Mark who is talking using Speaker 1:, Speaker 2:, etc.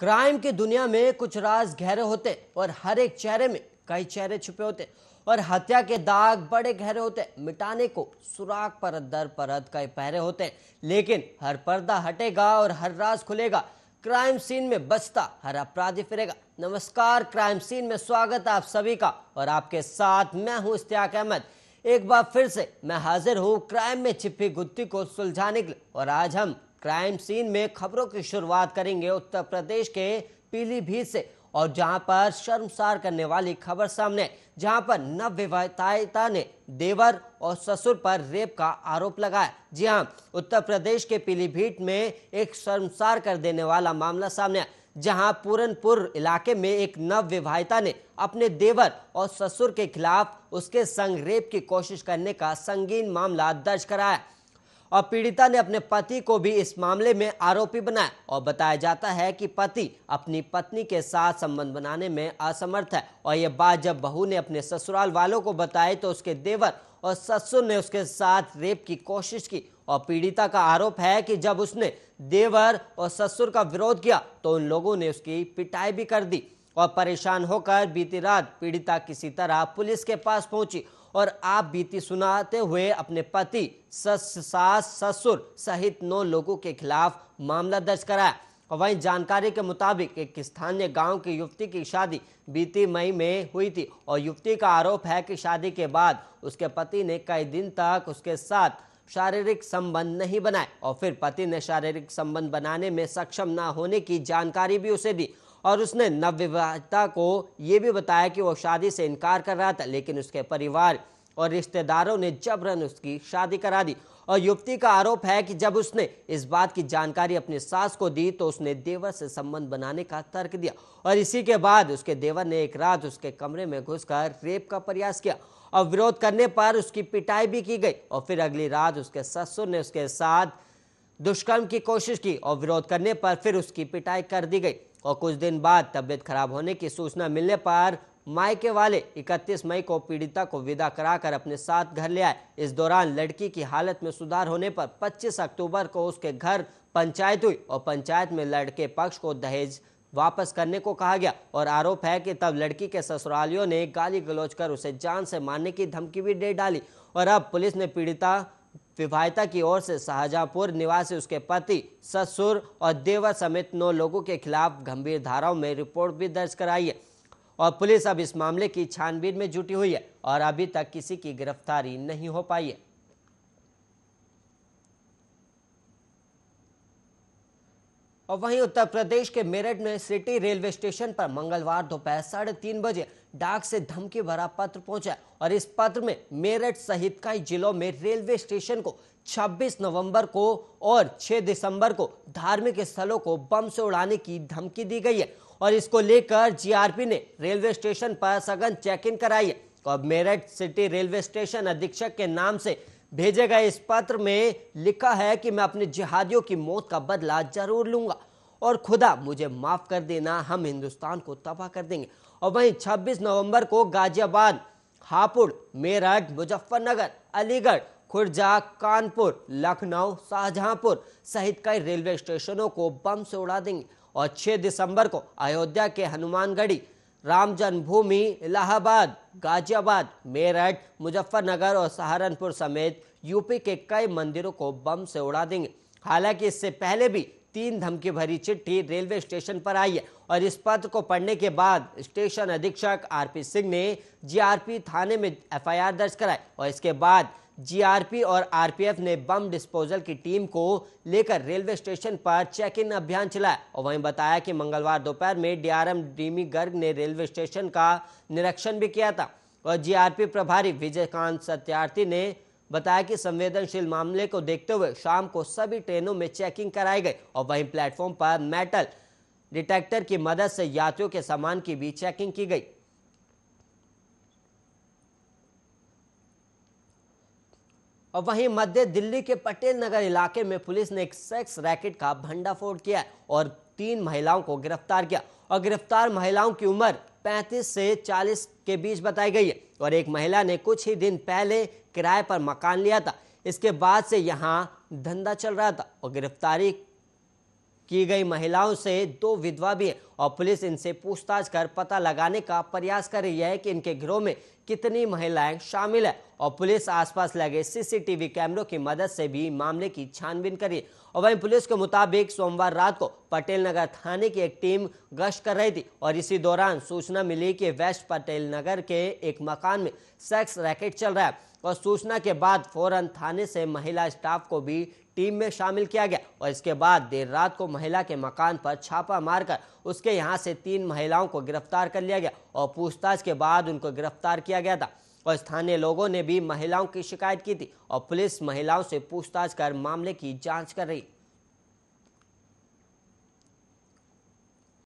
Speaker 1: crime की दुनिया में कुछ राज गहरे होते और हर एक चेहरे में कई चेहरे छुपे होते और हत्या के दाग बड़े गहरे होते मिटाने को सुराख पर दर परत कई पहरे होते लेकिन हर पर्दा हटेगा और हर राज खुलेगा क्राइम सीन में बचता हर अपराधी फिरेगा नमस्कार क्राइम सीन में स्वागत आप सभी का और आपके साथ मैं हूं इश्तियाक अहमद एक बार फिर से मैं हाजिर हूं क्राइम में छिपी गुत्थी को सुलझाने के लिए और आज हम क्राइम सीन में खबरों की शुरुआत करेंगे उत्तर प्रदेश के पीलीभीत से और जहां पर शर्मसार करने वाली खबर सामने जहां पर नव विवाहिता ने देवर और ससुर पर रेप का आरोप लगाया जी हां उत्तर प्रदेश के पीलीभीत में एक शर्मसार कर देने वाला मामला सामने जहां पूरनपुर इलाके में एक नव विवाहिता ने अपने देवर और ससुर के खिलाफ उसके संग रेप की कोशिश करने का संगीन मामला दर्ज कराया और पीड़िता ने अपने पति को भी इस मामले में आरोपी बनाया और बताया जाता है कि पति अपनी पत्नी के साथ संबंध बनाने में असमर्थ है और यह बात जब बहू ने अपने ससुराल वालों को बताई तो उसके देवर और ससुर ने उसके साथ रेप की कोशिश की और पीड़िता का आरोप है कि जब उसने देवर और ससुर का विरोध किया तो उन लोगों ने उसकी पिटाई भी कर दी और परेशान होकर बीती रात पीड़िता किसी तरह पुलिस के पास पहुंची और आप बीती सुनाते हुए अपने पति सस सास ससुर सहित नौ लोगों के खिलाफ मामला दर्ज कराया और वहीं जानकारी के मुताबिक एक स्थानीय गांव की युवती की शादी बीती मई में हुई थी और युवती का आरोप है कि शादी के बाद उसके पति ने कई दिन तक उसके साथ शारीरिक संबंध नहीं बनाए और फिर पति ने शारीरिक संबंध बनाने में सक्षम ना होने की जानकारी भी उसे दी और उसने नवविवाहिता को ये भी बताया कि वो शादी से इनकार कर रहा था लेकिन उसके परिवार और रिश्तेदारों ने जबरन उसकी शादी करा दी और युवती का आरोप है कि जब उसने इस बात की जानकारी अपनी सास को दी तो उसने देवर से संबंध बनाने का तर्क दिया और इसी के बाद उसके देवर ने एक रात उसके कमरे में घुसकर रेप का प्रयास किया और विरोध करने पर उसकी पिटाई भी की गई और फिर अगली रात उसके ससुर ने उसके साथ दुष्कर्म की कोशिश की और विरोध करने पर फिर उसकी पिटाई कर दी गई और कुछ दिन बाद तबियत खराब होने की सूचना मिलने पर मायके वाले 31 मई को पीड़िता को विदा कराकर अपने साथ घर ले आए इस दौरान लड़की की हालत में सुधार होने पर 25 अक्टूबर को उसके घर पंचायत हुई और पंचायत में लड़के पक्ष को दहेज वापस करने को कहा गया और आरोप है कि तब लड़की के ससुरालियों ने गाली गलौज कर उसे जान से मारने की धमकी भी दे डाली और अब पुलिस ने पीड़िता विवाहिता की ओर से शाहजहांपुर निवासी उसके पति ससुर और देवर समेत नौ लोगों के खिलाफ गंभीर धाराओं में रिपोर्ट भी दर्ज कराई है और पुलिस अब इस मामले की छानबीन में जुटी हुई है और अभी तक किसी की गिरफ्तारी नहीं हो पाई है और वहीं उत्तर प्रदेश के मेरठ में सिटी रेलवे स्टेशन पर मंगलवार दोपहर साढ़े तीन बजे डाक से धमकी भरा पत्र पहुंचा और इस पत्र में मेरठ सहित कई जिलों में रेलवे स्टेशन को 26 नवंबर को और 6 दिसंबर को धार्मिक स्थलों को बम से उड़ाने की धमकी दी गई है और इसको लेकर जीआरपी ने रेलवे स्टेशन पर सघन चेक इन कराई है और मेरठ सिटी रेलवे स्टेशन अधीक्षक के नाम से भेजे गए इस पत्र में लिखा है कि मैं अपने जिहादियों की मौत का बदला जरूर लूंगा और खुदा मुझे माफ़ कर देना हम हिंदुस्तान को तबाह कर देंगे और वहीं 26 नवंबर को गाजियाबाद हापुड़ मेरठ मुजफ्फरनगर अलीगढ़ खुर्जा कानपुर लखनऊ शाहजहांपुर सहित कई रेलवे स्टेशनों को बम से उड़ा देंगे और 6 दिसंबर को अयोध्या के हनुमानगढ़ी राम जन्मभूमि इलाहाबाद गाजियाबाद मेरठ मुजफ्फरनगर और सहारनपुर समेत यूपी के कई मंदिरों को बम से उड़ा देंगे हालांकि इससे पहले भी तीन धमकी भरी चिट्ठी रेलवे स्टेशन पर आई है और इस पत्र को पढ़ने के बाद स्टेशन अधीक्षक आरपी सिंह ने जीआरपी थाने में एफआईआर दर्ज कराई और इसके बाद जीआरपी और आरपीएफ ने बम डिस्पोजल की टीम को लेकर रेलवे स्टेशन पर चेक इन अभियान चलाया और वहीं बताया कि मंगलवार दोपहर में डीआरएम डीमी गर्ग ने रेलवे स्टेशन का निरीक्षण भी किया था और जीआरपी प्रभारी विजयकांत सत्यार्थी ने बताया कि संवेदनशील मामले को देखते हुए शाम को सभी ट्रेनों में चेकिंग कराई गई और वहीं प्लेटफॉर्म पर मेटल डिटेक्टर की मदद से यात्रियों के सामान की भी चेकिंग की गई और वहीं मध्य दिल्ली के पटेल नगर इलाके में पुलिस ने एक सेक्स रैकेट का भंडाफोड़ किया और तीन महिलाओं को गिरफ्तार किया और गिरफ्तार महिलाओं की उम्र 35 से 40 के बीच बताई गई है और एक महिला ने कुछ ही दिन पहले किराए पर मकान लिया था इसके बाद से यहाँ धंधा चल रहा था और गिरफ्तारी की गई महिलाओं से दो विधवा भी हैं और पुलिस इनसे पूछताछ कर पता लगाने का प्रयास कर रही है कि इनके घरों में कितनी महिलाएं शामिल है और पुलिस आसपास लगे सीसीटीवी कैमरों की मदद से भी मामले की छानबीन करी और वहीं पुलिस के मुताबिक सोमवार रात को पटेल नगर थाने की एक टीम गश्त कर रही थी और इसी दौरान सूचना मिली कि वेस्ट पटेल नगर के एक मकान में सेक्स रैकेट चल रहा है और सूचना के बाद फौरन थाने से महिला स्टाफ को भी टीम में शामिल किया गया और इसके बाद देर रात को महिला के मकान पर छापा मारकर उसके यहाँ से तीन महिलाओं को गिरफ्तार कर लिया गया और पूछताछ के बाद उनको गिरफ्तार किया गया था और स्थानीय लोगों ने भी महिलाओं की शिकायत की थी और पुलिस महिलाओं से पूछताछ कर मामले की जांच कर रही